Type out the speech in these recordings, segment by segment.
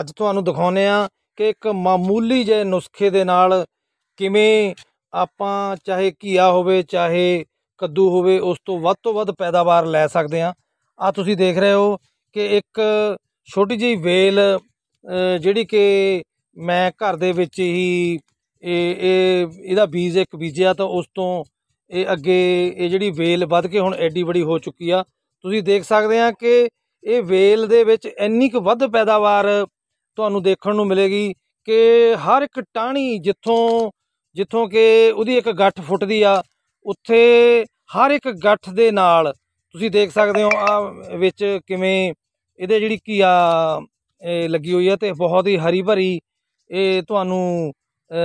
ਅੱਜ ਤੁਹਾਨੂੰ ਦਿਖਾਉਨੇ ਆ ਕਿ ਇੱਕ ਮਾਮੂਲੀ ਜਿਹੇ ਨੁਸਖੇ ਦੇ ਨਾਲ ਕਿਵੇਂ ਆਪਾਂ ਚਾਹੇ ਘੀਆ ਹੋਵੇ ਚਾਹੇ ਕੱਦੂ ਹੋਵੇ ਉਸ ਤੋਂ ਵੱਧ ਤੋਂ ਵੱਧ ਪੈਦਾਵਾਰ ਲੈ ਸਕਦੇ ਆ ਆ ਤੁਸੀਂ ਦੇਖ ਰਹੇ ਹੋ ਕਿ ਇੱਕ ਛੋਟੀ ਜਿਹੀ ਵੇਲ ਜਿਹੜੀ ਕਿ ਮੈਂ ਘਰ ਦੇ ਵਿੱਚ ਹੀ ਇਹ ਇਹ ਇਹਦਾ ਬੀਜ ਇੱਕ ਬੀਜਿਆ ਤਾਂ ਉਸ ਤੋਂ ਇਹ ਅੱਗੇ ਇਹ ਜਿਹੜੀ ਵੇਲ ਵੱਧ ਕੇ ਹੁਣ ਐਡੀ ਬੜੀ ਹੋ ਚੁੱਕੀ ਆ ਤੁਸੀਂ ਦੇਖ ਸਕਦੇ ਆ ਕਿ ਇਹ ਵੇਲ ਦੇ ਵਿੱਚ ਇੰਨੀ ਕੁ ਵੱਧ ਪੈਦਾਵਾਰ ਤੁਹਾਨੂੰ ਦੇਖਣ ਨੂੰ ਮਿਲੇਗੀ ਕਿ ਹਰ ਇੱਕ ਟਾਣੀ ਜਿੱਥੋਂ ਜਿੱਥੋਂ ਕਿ ਉਹਦੀ ਇੱਕ ਗੱਠ ਫੁੱਟਦੀ ਆ ਉੱਥੇ ਹਰ ਇੱਕ ਗੱਠ ਦੇ ਨਾਲ ਤੁਸੀਂ ਦੇਖ ਸਕਦੇ ਹੋ ਆ ਵਿੱਚ ਕਿਵੇਂ ਇਹਦੇ ਜਿਹੜੀ ਕੀ ਇਹ ਲੱਗੀ ਹੋਈ ਆ ਤੇ ਬਹੁਤ ਹੀ ਹਰੀ ਭਰੀ ਇਹ ਤੁਹਾਨੂੰ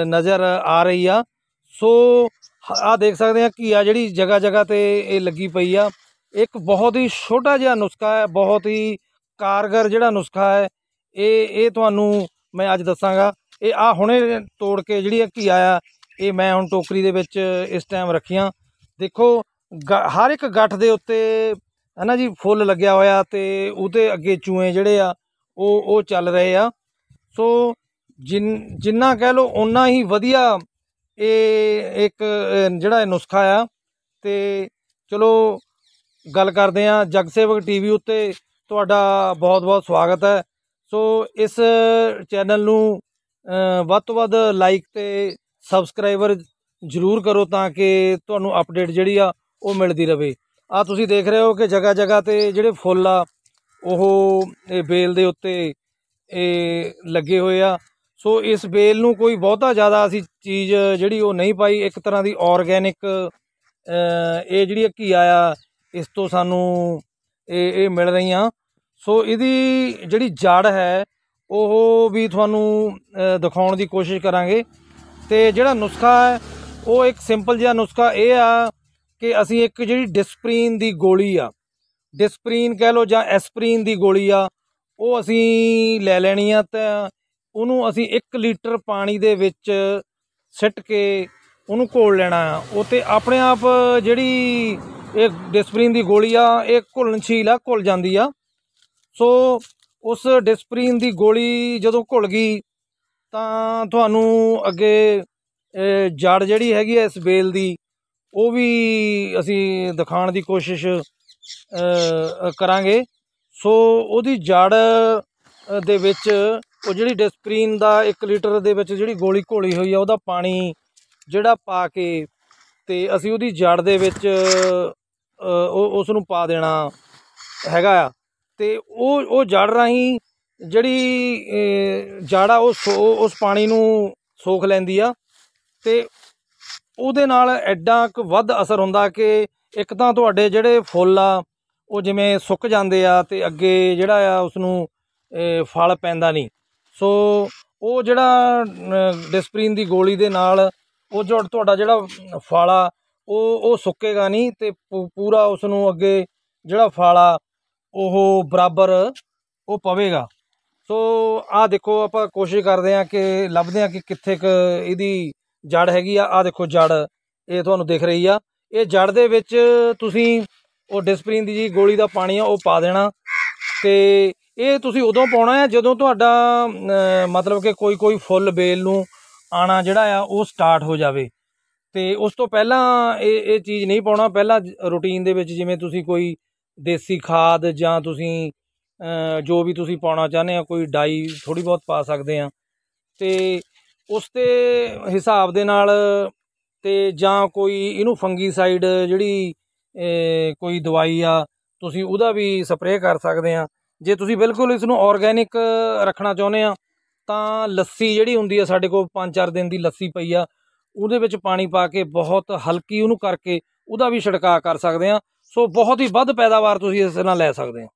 ਨਜ਼ਰ ਆ ਰਹੀ ਆ ਸੋ ਆ ਦੇਖ ਸਕਦੇ ਆ ਆ ਜਿਹੜੀ ਜਗ੍ਹਾ ਜਗ੍ਹਾ ਤੇ ਇਹ ਲੱਗੀ ਪਈ ਆ ਇੱਕ ਬਹੁਤ ਹੀ ਛੋਟਾ ਜਿਹਾ ਨੁਸਖਾ ਹੈ ਬਹੁਤ ਹੀ ਕਾਰਗਰ ਜਿਹੜਾ ਨੁਸਖਾ ਹੈ ਇਹ ਇਹ ਤੁਹਾਨੂੰ ਮੈਂ ਅੱਜ ਦੱਸਾਂਗਾ ਇਹ ਆ ਹੁਣੇ ਤੋੜ ਕੇ ਜਿਹੜੀ ਇਹ ਕੀ ਆਇਆ ਇਹ ਮੈਂ ਹੁਣ ਟੋਕਰੀ ਦੇ ਵਿੱਚ ਇਸ ਟਾਈਮ ਰੱਖੀਆਂ ਦੇਖੋ ਹਰ ਇੱਕ ਗੱਠ ਦੇ ਉੱਤੇ ਹਨਾ ਜੀ ਫੁੱਲ ਲੱਗਿਆ ਹੋਇਆ ਤੇ ਉਹਦੇ ਅੱਗੇ ਚੂਹੇ ਜਿਹੜੇ ਆ ਉਹ ਉਹ ਚੱਲ ਰਹੇ ਆ ਸੋ ਜਿੰਨਾ ਕਹਿ ਲਓ ਉਨਾ ਹੀ ਵਧੀਆ ਇਹ ਇੱਕ ਜਿਹੜਾ ਨੁਸਖਾ ਆ ਤੇ ਚਲੋ ਗੱਲ ਕਰਦੇ ਆ ਜਗਸੇਵਕ ਟੀਵੀ ਉੱਤੇ ਤੁਹਾਡਾ ਬਹੁਤ ਬਹੁਤ ਸਵਾਗਤ ਹੈ ਸੋ ਇਸ ਚੈਨਲ ਨੂੰ ਵੱਧ ਤੋਂ ਵੱਧ ਲਾਈਕ ਤੇ ਸਬਸਕ੍ਰਾਈਬਰ ਜ਼ਰੂਰ ਕਰੋ ਤਾਂ ਕਿ ਤੁਹਾਨੂੰ ਅਪਡੇਟ ਜਿਹੜੀ ਆ ਉਹ ਮਿਲਦੀ ਰਹੇ ਆ ਤੁਸੀਂ ਦੇਖ ਰਹੇ ਹੋ ਕਿ ਜਗਾ ਜਗਾ ਤੇ ਜਿਹੜੇ ਫੁੱਲ ਆ ਉਹ ਇਹ ਬੇਲ ਦੇ ਉੱਤੇ ਇਹ ਲੱਗੇ ਹੋਏ ਆ ਸੋ ਇਸ ਬੇਲ ਨੂੰ ਕੋਈ ਬਹੁਤਾ ਜ਼ਿਆਦਾ ਅਸੀਂ ਚੀਜ਼ ਜਿਹੜੀ ਉਹ ਨਹੀਂ ਪਾਈ ਇੱਕ ਤਰ੍ਹਾਂ ਦੀ ਆਰਗੈਨਿਕ ਇਹ ਜਿਹੜੀ ਘੀ ਆ ਇਸ ਤੋਂ ਸਾਨੂੰ ਇਹ ਇਹ ਮਿਲ ਰਹੀਆਂ ਸੋ ਇਹਦੀ ਜਿਹੜੀ ਜੜ ਹੈ ਉਹ ਵੀ ਤੁਹਾਨੂੰ ਦਿਖਾਉਣ ਦੀ ਕੋਸ਼ਿਸ਼ ਕਰਾਂਗੇ ਤੇ ਜਿਹੜਾ ਨੁਸਖਾ ਹੈ ਉਹ ਇੱਕ ਸਿੰਪਲ ਜਿਹਾ ਨੁਸਖਾ ਇਹ ਆ ਕਿ ਅਸੀਂ ਇੱਕ ਜਿਹੜੀ ਡਿਸਪ੍ਰੀਨ ਦੀ ਗੋਲੀ ਆ ਡਿਸਪ੍ਰੀਨ ਕਹਿ ਲਓ ਜਾਂ ਐਸਪ੍ਰੀਨ ਦੀ ਗੋਲੀ ਆ ਉਹ ਅਸੀਂ ਲੈ ਲੈਣੀ ਆ ਤੇ ਉਹਨੂੰ ਅਸੀਂ 1 ਲੀਟਰ ਪਾਣੀ ਦੇ ਵਿੱਚ ਸਿੱਟ ਕੇ ਉਹਨੂੰ ਘੋਲ ਲੈਣਾ ਆ ਉਹ ਤੇ ਆਪਣੇ ਆਪ ਜਿਹੜੀ ਇਹ ਡਿਸਪ੍ਰੀਨ ਦੀ ਗੋਲੀ ਆ ਇਹ ਘੁਲਣਸ਼ੀਲ ਆ ਘੁਲ ਜਾਂਦੀ ਆ ਸੋ ਉਸ ਡਿਸਪਰੀਨ ਦੀ ਗੋਲੀ ਜਦੋਂ ਘੁਲ ਗਈ ਤਾਂ ਤੁਹਾਨੂੰ ਅੱਗੇ ਜੜ ਜਿਹੜੀ ਹੈਗੀ ਐ ਇਸ ਬੇਲ ਦੀ ਉਹ ਵੀ ਅਸੀਂ ਦਿਖਾਉਣ ਦੀ ਕੋਸ਼ਿਸ਼ ਕਰਾਂਗੇ ਸੋ ਉਹਦੀ ਜੜ ਦੇ ਵਿੱਚ ਉਹ ਜਿਹੜੀ ਡਿਸਪਰੀਨ ਦਾ 1 ਲੀਟਰ ਦੇ ਵਿੱਚ ਜਿਹੜੀ ਗੋਲੀ ਘੋਲੀ ਹੋਈ ਆ ਉਹਦਾ ਪਾਣੀ ਜਿਹੜਾ ਪਾ ਕੇ ਤੇ ਅਸੀਂ ਉਹਦੀ ਜੜ ਦੇ ਵਿੱਚ ਉਸ ਨੂੰ ਪਾ ਦੇਣਾ ਹੈਗਾ ਆ ਤੇ ਉਹ ਉਹ ਜੜ ਰਾਹੀਂ ਜਿਹੜੀ ਜਾੜਾ ਉਹ ਉਸ ਪਾਣੀ ਨੂੰ ਸੋਖ ਲੈਂਦੀ ਆ ਤੇ ਉਹਦੇ ਨਾਲ ਐਡਾ ਕੁ ਵੱਧ ਅਸਰ ਹੁੰਦਾ ਕਿ ਇੱਕ ਤਾਂ ਤੁਹਾਡੇ ਜਿਹੜੇ ਫੁੱਲ ਆ ਉਹ ਜਿਵੇਂ ਸੁੱਕ ਜਾਂਦੇ ਆ ਤੇ ਅੱਗੇ ਜਿਹੜਾ ਆ ਉਸ ਨੂੰ ਫਲ ਪੈਂਦਾ ਨਹੀਂ ਸੋ ਉਹ ਜਿਹੜਾ ਡਿਸਪਰੀਨ ਦੀ ਗੋਲੀ ਦੇ ਨਾਲ ਉਹ ਜੋ ਤੁਹਾਡਾ ਜਿਹੜਾ ਫਲ ਆ ਉਹ ਉਹ ਸੁੱਕੇਗਾ ਨਹੀਂ ਤੇ ਪੂਰਾ ਉਸ ਨੂੰ ਅੱਗੇ ਜਿਹੜਾ ਫਲ ਆ ਉਹ ਬਰਾਬਰ ਉਹ ਪਵੇਗਾ ਸੋ ਆ ਦੇਖੋ ਆਪਾਂ ਕੋਸ਼ਿਸ਼ ਕਰਦੇ ਆ ਕਿ ਲੱਭਦੇ ਆ ਕਿ ਕਿੱਥੇ ਕ ਇਹਦੀ ਜੜ ਹੈਗੀ ਆ ਆ ਦੇਖੋ ਜੜ ਇਹ ਤੁਹਾਨੂੰ ਦਿਖ ਰਹੀ ਆ ਇਹ ਜੜ ਦੇ ਵਿੱਚ ਤੁਸੀਂ ਉਹ ਡਿਸਪਰੀਨ ਦੀ ਜੀ ਗੋਲੀ ਦਾ ਪਾਣੀ ਆ ਉਹ ਪਾ ਦੇਣਾ ਤੇ ਇਹ ਤੁਸੀਂ ਉਦੋਂ ਪਾਉਣਾ ਹੈ ਜਦੋਂ ਤੁਹਾਡਾ ਮਤਲਬ ਕਿ ਕੋਈ ਕੋਈ ਫੁੱਲ ਬੇਲ ਨੂੰ ਆਣਾ ਜਿਹੜਾ ਆ ਉਹ ਸਟਾਰਟ ਹੋ ਜਾਵੇ ਤੇ ਉਸ ਤੋਂ ਪਹਿਲਾਂ ਇਹ ਇਹ ਚੀਜ਼ ਨਹੀਂ ਪਾਉਣਾ ਪਹਿਲਾਂ ਰੁਟੀਨ ਦੇ ਵਿੱਚ ਜਿਵੇਂ ਤੁਸੀਂ ਕੋਈ ਦੇਸੀ ਖਾਦ ਜਾਂ ਤੁਸੀਂ ਜੋ ਵੀ ਤੁਸੀਂ ਪਾਉਣਾ ਚਾਹੁੰਦੇ ਆ ਕੋਈ ਡਾਈ ਥੋੜੀ ਬਹੁਤ ਪਾ ਸਕਦੇ ਆ ਤੇ ਉਸ ਤੇ ਹਿਸਾਬ ਦੇ ਨਾਲ ਤੇ ਜਾਂ ਕੋਈ ਇਹਨੂੰ ਫੰਗੀਸਾਈਡ ਜਿਹੜੀ ਕੋਈ ਦਵਾਈ ਆ ਤੁਸੀਂ ਉਹਦਾ ਵੀ ਸਪਰੇਅ ਕਰ ਸਕਦੇ ਆ ਜੇ ਤੁਸੀਂ ਬਿਲਕੁਲ ਇਸ ਨੂੰ ਆਰਗੇਨਿਕ ਰੱਖਣਾ ਚਾਹੁੰਦੇ ਆ ਤਾਂ ਲੱਸੀ ਜਿਹੜੀ ਹੁੰਦੀ ਆ ਸਾਡੇ ਕੋਲ 5-4 ਦਿਨ ਦੀ ਲੱਸੀ ਪਈ ਆ ਉਹਦੇ ਵਿੱਚ ਪਾਣੀ ਪਾ ਕੇ ਬਹੁਤ ਹਲਕੀ ਉਹਨੂੰ ਕਰਕੇ ਉਹਦਾ ਵੀ ਛਿੜਕਾ ਕਰ ਸਕਦੇ ਆ ਸੋ ਬਹੁਤ ਹੀ ਵੱਧ ਪੈਦਾਵਾਰ ਤੁਸੀਂ ਇਸ ਨਾਲ ਲੈ ਸਕਦੇ ਹੋ